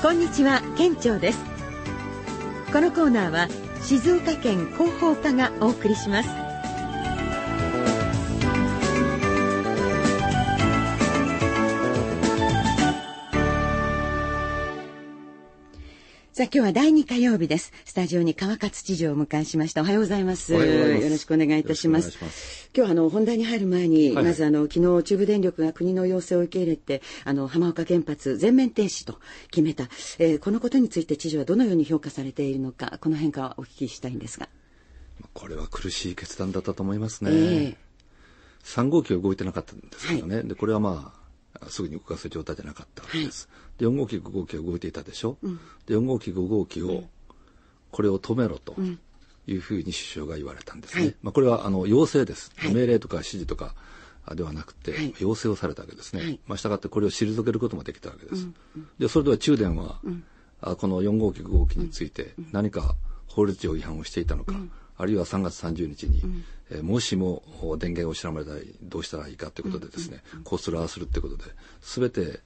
こんにちは県庁ですこのコーナーは静岡県広報課がお送りしますさあ今日は第二火曜日です。スタジオに川勝知事を迎えしました。おはようございます。よろしくお願いいたします。ます今日あの本題に入る前に、はい、まずあの昨日中部電力が国の要請を受け入れてあの浜岡原発全面停止と決めた、えー、このことについて知事はどのように評価されているのかこの辺からお聞きしたいんですが。これは苦しい決断だったと思いますね。えー、号機は動いてなかったんですけどね。はい、でこれはまあすぐに動かす状態じゃなかったわけです。で4号機5号機は動いていたでしょ。うん、で4号機5号機を、これを止めろと。いうふうに首相が言われたんですね。はい、まあこれはあの要請です。命令とか指示とかではなくて、要請をされたわけですね。はい、まあ、したがってこれを退けることもできたわけです。うん、でそれでは中電は、うん、あこの4号機5号機について何か法律上違反をしていたのか、うん、あるいは3月30日に、えもしも電源を失われたらどうしたらいいかということでですね、こうするああするってことで全て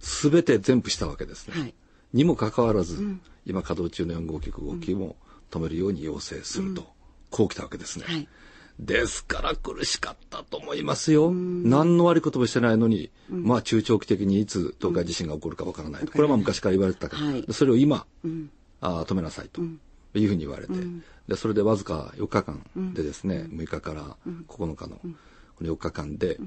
全て全部したわけですね。はい、にもかかわらず、うん、今稼働中の4号機5号機も止めるように要請すると、うん、こう来たわけですね。はい、ですから苦しかったと思いますよ。何の悪いこともしてないのに、うん、まあ中長期的にいつ東海地震が起こるかわからないと。これはまあ昔から言われてたけど、はい、それを今、あ止めなさいと。いうふうに言われて、でそれでわずか4日間でですね、6日から9日のこの4日間で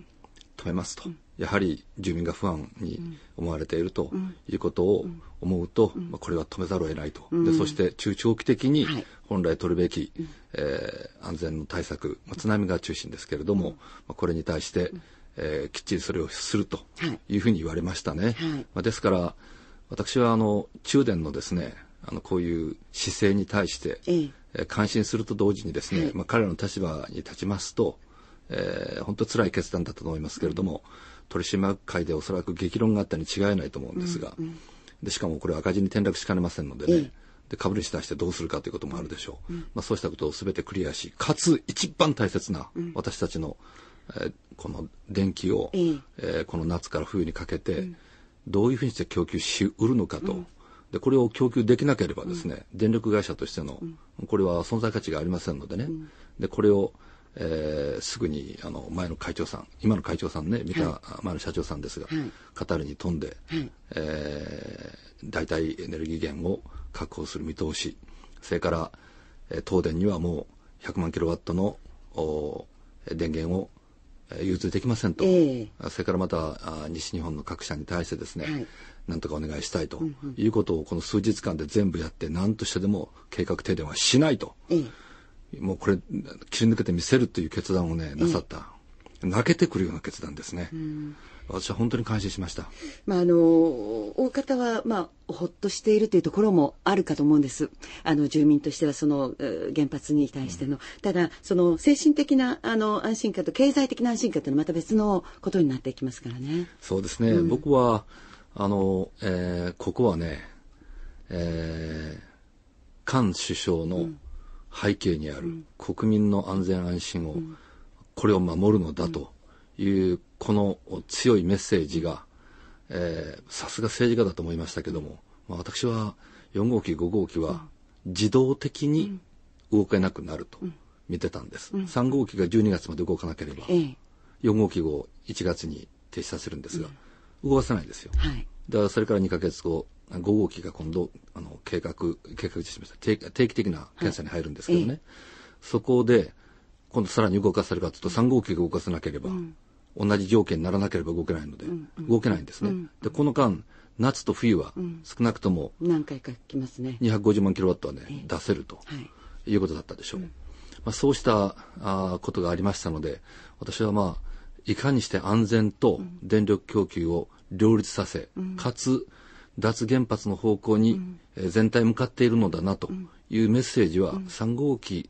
止めますと、やはり住民が不安に思われているということを思うと、まあ、これは止めざるを得ないと、でそして中長期的に本来取るべき、えー、安全の対策、まあ、津波が中心ですけれども、まあ、これに対して、えー、きっちりそれをするというふうに言われましたね。まあ、ですから私はあの中電のですねあのこういう姿勢に対して、え感心すると同時にですね、はい、まあ、彼らの立場に立ちますと、えー、本当辛い決断だったと思いますけれども、取締役会でおそらく激論があったに違いないと思うんですが、うんうん、でしかもこれ赤字に転落しかねませんのでね、で株主に対してどうするかということもあるでしょう、うん、まあ、そうしたことを全てクリアしかつ一番大切な私たちの、うん、えー、この電気を、えー、この夏から冬にかけて、どういうふうにして供給しうるのかと、でこれを供給できなければですね、うん、電力会社としての、これは存在価値がありませんのでね、うん、でこれを、えー、すぐにあの前の会長さん今の会長さんね見た、前の社長さんですが、はい、カタールに飛んで、はい、えー、代替エネルギー源を確保する見通しそれから、えー、東電にはもう100万キロワットのお電源を融通できませんと、えー、それからまた西日本の各社に対してですね、はいなんとかお願いしたいということをこの数日間で全部やって何としてでも計画停電はしないと、もうこれ切り抜けてみせるという決断をねなさった、泣けてくるような決断ですね。私は本当に感心しました。まあ、あの、大方は、まあ、ほっとしているというところもあるかと思うんです。あの、住民としては、その、原発に対しての。うん、ただ、その、精神的な、あの、安心感と経済的な安心感というのはまた別のことになっていきますからね。そうですね。うん、僕は、あの、えー、ここはね、えー、菅首相の背景にある国民の安全安心を、これを守るのだという、この強いメッセージが、えさすが政治家だと思いましたけども、まあ、私は4号機、5号機は自動的に動けなくなると見てたんです。3号機が12月まで動かなければ、4号機を1月に停止させるんですが、うん動かせないですよ。はい、だからそれから2か月後、5号機が今度、あの、計画、計画しました定。定期的な検査に入るんですけどね。はい、そこで、今度さらに動かせるかというと、3号機が動かせなければ、うん、同じ条件にならなければ動けないので、うんうん、動けないんですね。うん、で、この間、夏と冬は少なくとも何回か来ますね250万キロワットはね、ええ、出せるということだったでしょう、うん、まあ、そうしたあことがありましたので私はまあいかにして安全と電力供給を両立させ、うん、かつ脱原発の方向に全体向かっているのだなというメッセージは3号機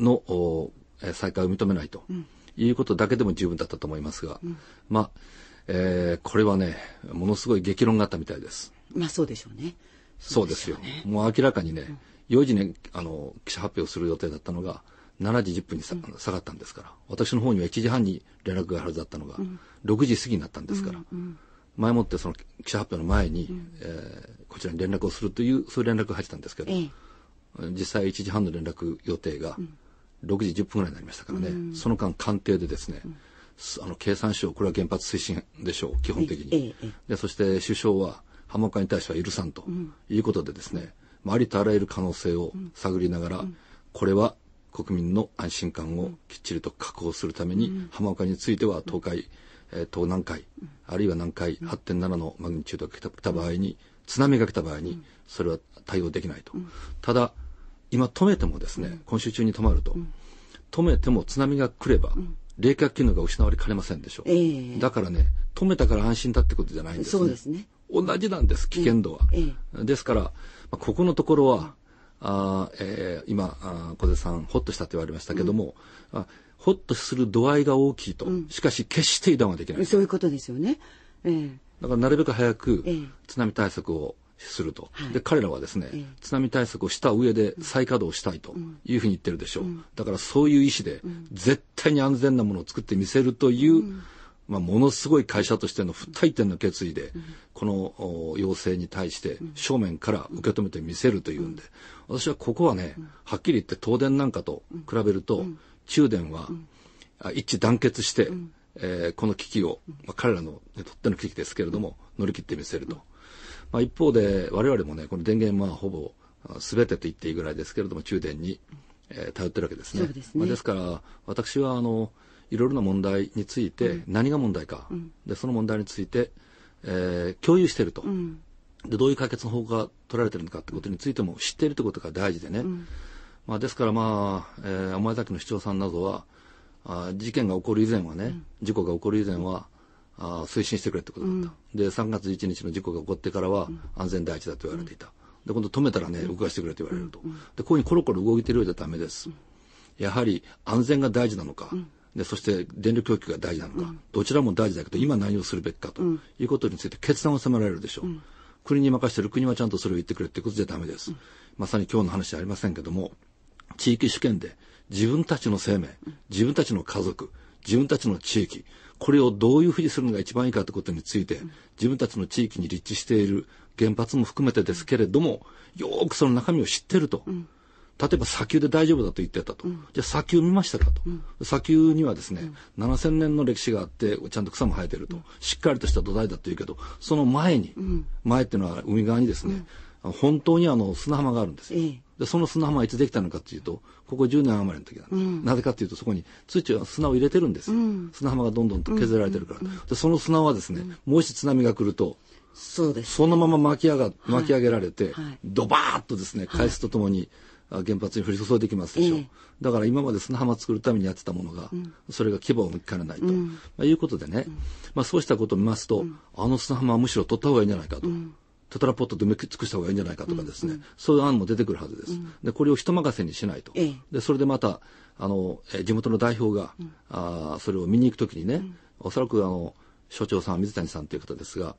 の再開を認めないということだけでも十分だったと思いますが、まあ、えー、これはね、ものすごい激論があったみたいです。まあそうでしょうね。そうですよ。すよね、もう明らかにね、4時にあの記者発表する予定だったのが、7時10分にさ、下がったんですから、私の方には1時半に連絡がはずだったのが、6時過ぎになったんですから、前もってその記者発表の前に、うん、えー、こちらに連絡をするという、そういう連絡が入ってたんですけど、ええ、実際1時半の連絡予定が6時10分ぐらいになりましたからね、うん、その間官邸でですね、うん、あの経産省、これは原発推進でしょう、基本的に。え、でそして首相は、波紋化に対しては許さんということでですね、ありとあらゆる可能性を探りながら、これは国民の安心感をきっちりと確保するために、浜岡については東海、えー、東南海、あるいは南海8.7のマグニチュードが来た場合に、津波が来た場合に、それは対応できないと。ただ、今止めてもですね、今週中に止まると、止めても津波が来れば、冷却機能が失われかねませんでしょう、えー、だからね止めたから安心だってことじゃないんですねそうですね同じなんです危険度は、うんえー、ですから、まあ、ここのところはあ、えー、今あ小手さんほっとしたって言われましたけども、うん、あほっとする度合いが大きいと、うん、しかし決して油断はできないそういうことですよね、えー、だからなるべく早く津波対策をすると、えー、で彼らはですね、えー、津波対策をした上で再稼働したいというふうに言ってるでしょう、うん、だからそういう意思で絶対に安全なものを作ってみせるという、まあ、ものすごい会社としての不退転の決意で、この要請に対して正面から受け止めてみせるというんで、私はここはね、はっきり言って東電なんかと比べると、中電は一致団結して、えー、この危機を、まあ、彼らの、ね、とっての危機ですけれども、乗り切ってみせると。まあ、一方で、我々もね、この電源はほぼ全てと言っていいぐらいですけれども、中電に、えー、頼ってるわけですね。です、ね、まあ、ですから、私は、あの、いろいろな問題について何が問題か、うん、でその問題について、えー、共有していると、うん、でどういう解決の方法が取られてるのかってことについても知っているということが大事でね、うん、まあ、ですからまあ、えー、甘崎の市長さんなどはあ事件が起こる以前はね、事故が起こる以前は、うん、あ推進してくれってことだった、で3月1日の事故が起こってからは安全第一だと言われていた、で今度止めたらね動かしてくれと言われると、でこういうふうにコロコロ動いてるようじゃダメです、やはり安全が大事なのか、でそして電力供給が大事なのか、うん、どちらも大事だけど今何をするべきかということについて決断を迫られるでしょう、うん、国に任せてる国はちゃんとそれを言ってくれってことじゃダメです、うん、まさに今日の話じありませんけども地域主権で自分たちの生命自分たちの家族自分たちの地域これをどういうふうにするのが一番いいかということについて自分たちの地域に立地している原発も含めてですけれどもよくその中身を知ってると。例えば砂丘で大丈夫だと言ってたと、うん、じゃあ砂丘見ましたかと、うん、砂丘にはですね、うん、7000年の歴史があってちゃんと草も生えてると、しっかりとした土台だというけどその前に、前っていうのは海側にですね、本当にあの砂浜があるんですよ、ええ、でその砂浜はいつできたのかというとここ10年余りの時なんです、うん、なぜかというとそこに土は砂を入れてるんですうん、砂浜がどんどんと削られてるから、うんうんうん、でその砂はですね、うん、もし津波が来るとそうです、ね、そのまま巻き上が巻き上げられて、はい、ドバーッとですね返すとともに、はい原発に降り注いできますでしょう、えー、だから今まで砂浜作るためにやってたものが、うん、それが規模を向かれないと、うん、まあ、いうことでね、うん、まあ、そうしたことを見ますと、あの砂浜はむしろ取った方がいいんじゃないかと。テトラポットで埋め尽くした方がいいんじゃないかとかですね、うんうん、そういう案も出てくるはずです。うん、で、これを人任せにしないと。ええ、で、それでまた、あの、え地元の代表が、うん、あそれを見に行くときにね、うん、おそらくあの、所長さん、水谷さんという方ですが、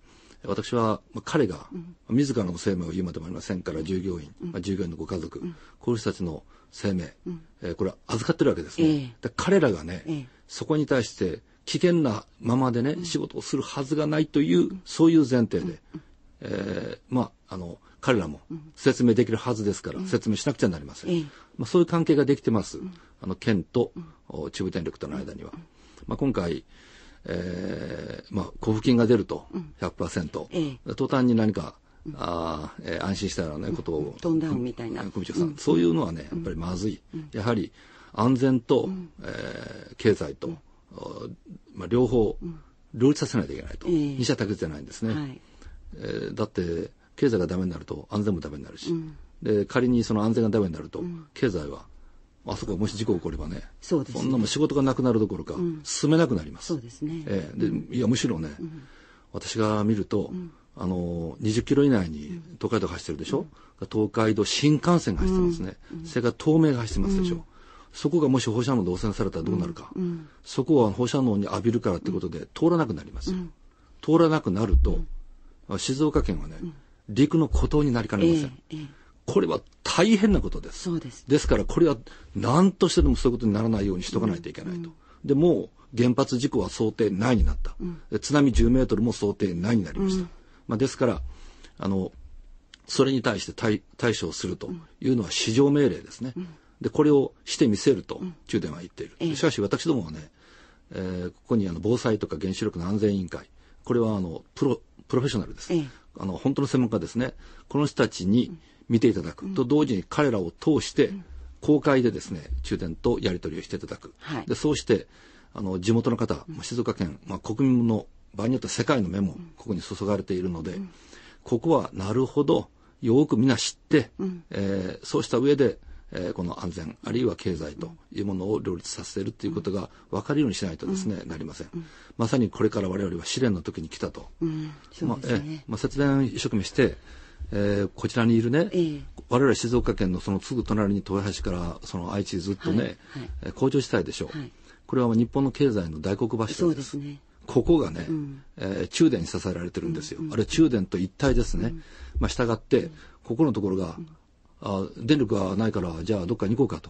私は、まあ、彼が、自らの生命を言うまでもありませんから、従業員、まあ、従業員のご家族、こう人たちの生命、えー、これは預かってるわけですね。で彼らがね、そこに対して危険なままでね、仕事をするはずがないという、そういう前提で、えー、まあ、あの、彼らも説明できるはずですから、説明しなくちゃなりません。まあ、そういう関係ができてます。あの、県と中部電力との間には。まあ、今回、えー、まあ、交付金が出ると100%、ええ、途端に何か、うん、あえー、安心したようなことを、みたいなさん、そういうのはねやっぱりまずい、やはり安全と、うん、えー、経済と、まあ、両方、両立させないといけないと、二者択一じゃないんですね、ええー、だって経済がダメになると安全もダメになるし、うん、で仮にその安全がダメになると、経済はあそこもし事故起こればね、そうですねそんなも仕事がなくなるどころか、進めなくなります。そうですね。ええでいやむしろね、私が見ると、あの20キロ以内に東海道が走ってるでしょ、東海道新幹線が走ってますね、それから東名が走ってますでしょ、そこがもし放射能で汚染されたらどうなるか、そこは放射能に浴びるからってことで通らなくなりますよ、通らなくなると、静岡県はね陸の孤島になりかねません、ええこれは大変なことです。です。ですからこれは何としてでもそういうことにならないようにしとかないといけないと。でも原発事故は想定内になった、うん、津波10メートルも想定内になりました、うん、まあ、ですからあのそれに対して対対処をするというのは市場命令ですね、うん、でこれをしてみせると中電は言っている、しかし私どもはね、えー、ここにあの防災とか原子力の安全委員会これはあのプロプロフェッショナルです、あの本当の専門家ですねこの人たちに、見ていただくと同時に彼らを通して公開でですね中電とやり取りをしていただく、はい、でそうしてあの地元の方、静岡県、まあ、国民の場合によっては世界の目もここに注がれているので、ここはなるほどよくみんな知って、うん、えー、そうした上で、えー、この安全あるいは経済というものを両立させるということが分かるようにしないとですね、うん、なりません、うん、まさにこれから我々は試練の時に来たと、うん、ね、まあ、えまあ、節電一生懸命してえー、こちらにいるね、えー、我れ静岡県のそのすぐ隣に豊橋からその愛知ずっとね、はい工場地帯でしょう、はい、これは日本の経済の大黒柱です。そうですねここがね、うん、えー、中電に支えられてるんですよ。うんうん、あれ中電と一体ですね。うん、まあ、従って、ここのところが、うん、あ電力がないから、じゃあどっかに行こうかと。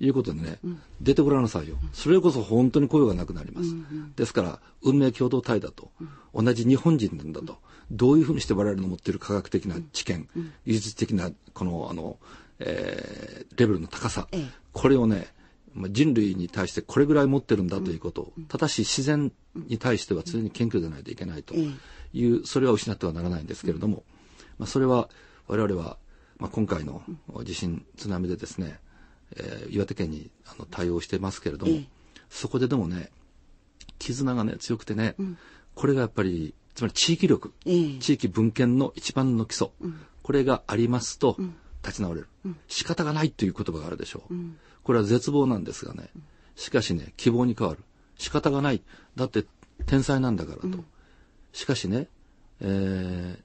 いうことでね、うん、出てごらなさいよ。それこそ本当に雇用がなくなります。うんうん、ですから、運命共同体だと、同じ日本人なんだと、どういうふうにして我々の持っている科学的な知見、うん、技術的なこのあの、えー、レベルの高さ、ええ、これをね人類に対してこれぐらい持ってるんだということを、うん、ただし自然に対しては常に謙虚でないといけないという、それは失ってはならないんですけれども、まあ、それは我々は、まあ、今回の地震津波でですね、えー、岩手県にあの対応してますけれども、そこででもね絆がね強くてね、これがやっぱりつまり地域力、えー、地域文献の一番の基礎、うん、これがありますと、立ち直れる、うん、仕方がないという言葉があるでしょう、うん、これは絶望なんですがねしかしね希望に変わる仕方がないだって天才なんだからと、うん、しかしね、えー、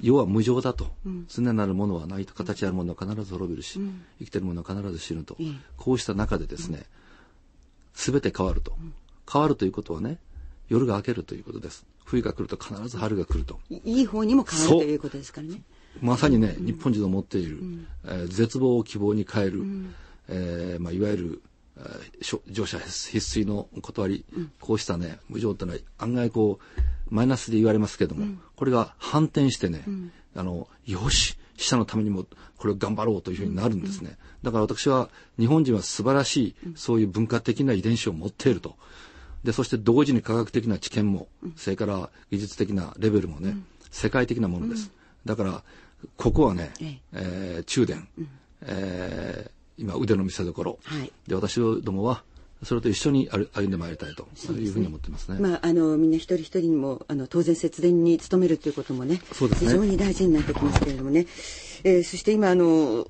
世は無常だと、常なるものはないと形あるものは必ず滅びるし、生きてるものは必ず死ぬと、こうした中でですね、全て変わると、変わるということはね夜が明けるということです冬が来ると必ず春が来るといい方にも変わるということですからねまさにね、うん、日本人の持っている、うん、えー、絶望を希望に変える、うん、えー、まあ、いわゆる乗車必須の断り、うん、こうしたね無常というのは案外こうマイナスで言われますけども、これが反転してね、あのよし死者のためにもこれを頑張ろうというふうになるんですね、だから私は日本人は素晴らしいそういう文化的な遺伝子を持っているとでそして同時に科学的な知見も、それから技術的なレベルもね、世界的なものです、だからここはね、えー、中電、えー、今腕の見せ所、はい、で私どもはそれと一緒に歩んでまいりたいというふうに思ってますね。すねまああのみんな一人一人にもあの当然節電に努めるということもね、ね、非常に大事になってきますけれどもね。えー、そして今あの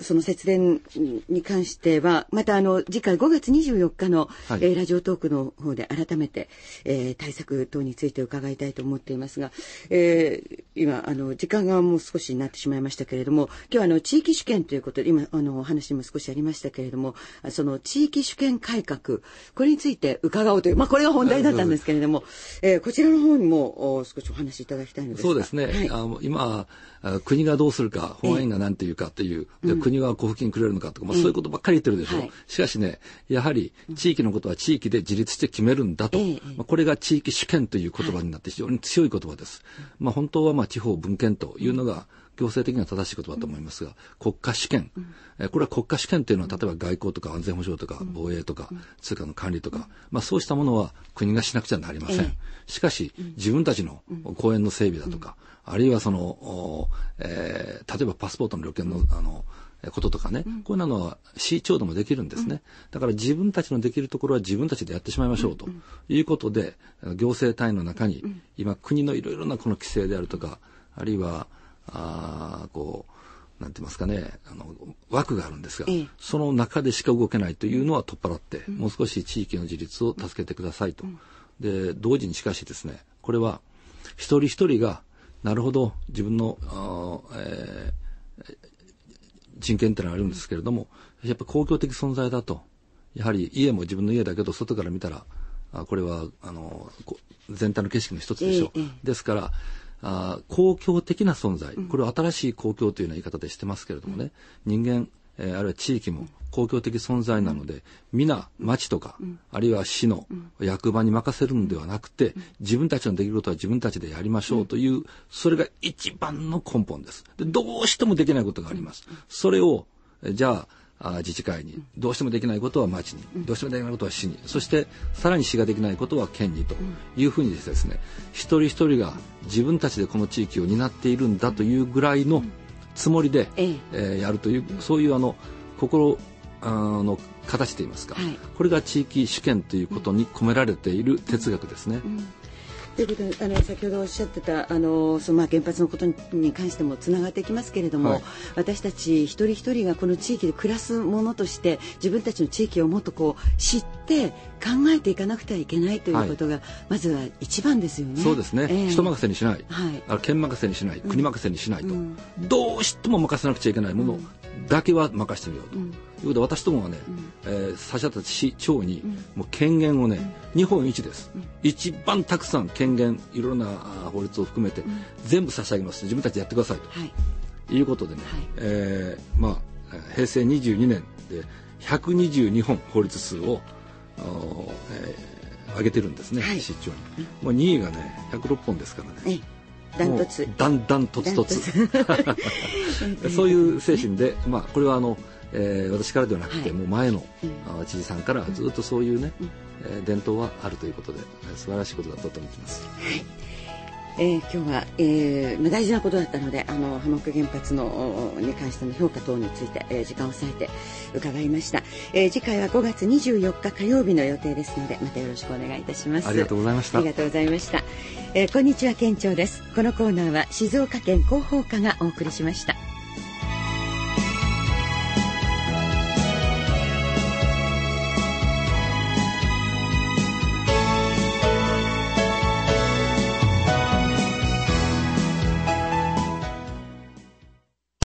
その節電に関してはまたあの次回5月24日の、はい、えー、ラジオトークの方で改めて、えー、対策等について伺いたいと思っていますが、えー、今あの時間がもう少しになってしまいましたけれども今日はあの地域主権ということで今あのお話にも少しありましたけれどもその地域主権改革これについて伺おうという、まあ、これが本題だったんですけれども、えー、こちらの方にも少しお話しいただきたいのですそうですね、はい、あ今国がどうするか、法案が何て言うかっていう、国は交付金くれるのかとか、まあ、そういうことばっかり言ってるでしょう、しかしね、やはり地域のことは地域で自立して決めるんだと、まあ、これが地域主権という言葉になって非常に強い言葉です。まあ、本当はまあ地方分権というのが、うん行政的には正しい言葉だと思いますが、国家主権、えこれは国家主権というのは、例えば外交とか安全保障とか防衛とか通貨の管理とか、まあ、そうしたものは国がしなくちゃなりません。しかし、自分たちの公園の整備だとか、あるいはその、えー、例えばパスポートの旅券の、あの、こととかね、うん、こういうのは市長でもできるんですね、だから自分たちのできるところは自分たちでやってしまいましょうということで、行政単位の中に今国のいろいろなこの規制であるとかあるいはあこう、なんて言いますかね、あの、枠があるんですが、その中でしか動けないというのは取っ払って、もう少し地域の自立を助けてくださいと。で、同時にしかしですね、これは、一人一人が、なるほど、自分の、あえー、人権ってのはあるんですけれども、やっぱ公共的存在だと。やはり家も自分の家だけど、外から見たら、あこれはあの全体の景色の一つでしょう、ええ、ですからあ公共的な存在、これは新しい公共というような言い方でしてますけれどもね、人間、えー、あるいは地域も公共的存在なので、皆、町とか、あるいは市の役場に任せるのではなくて、自分たちのできることは自分たちでやりましょうという、それが一番の根本です。でどうしてもできないことがあります。それを、じゃあ、自治会にどうしてもできないことは町に、どうしてもできないことは市にそしてさらに市ができないことは県にというふうにですね、一人一人が自分たちでこの地域を担っているんだというぐらいのつもりで、えー、やるというそういうあの心あの形といいますか、はい、これが地域主権ということに込められている哲学ですね。うんということであの先ほどおっしゃってたあのその、まあ、原発のことに関してもつながってきますけれども、はい、私たち一人一人がこの地域で暮らすものとして自分たちの地域をもっとこう知って考えていかなくてはいけないということが、はい、まずは一番ですよね。そうですね、えー、人任せにしない、はい、あ県任せにしない、国任せにしないと、うん、どうしても任せなくちゃいけないものだけは任せてみようと。うんいうことで私どもはね、うん、えー、差し当たった市長に、もう権限をね、日本一です、一番たくさん権限いろんな法律を含めて、全部差し上げます自分たちでやってくださいと、はい、いうことでね、はい、えー、まあ、平成22年で122本法律数を、え上げてるんですね、はい、市長に、もう2位がね106本ですからね、ダントツだんだんとつとつ そういう精神で、まあ、これはあのえー、私からではなくて、はい、もう前の、うん、知事さんからずっとそういうね、うん、えー、伝統はあるということで素晴らしいことだったと思ってます。はいえー、今日は、えー、大事なことだったのであの浜岡原発のに関しての評価等について、えー、時間を割いて伺いました、えー、次回は5月24日火曜日の予定ですのでまたよろしくお願いいたしますありがとうございましたありがとうございました、えー、こんにちは県庁ですこのコーナーは静岡県広報課がお送りしました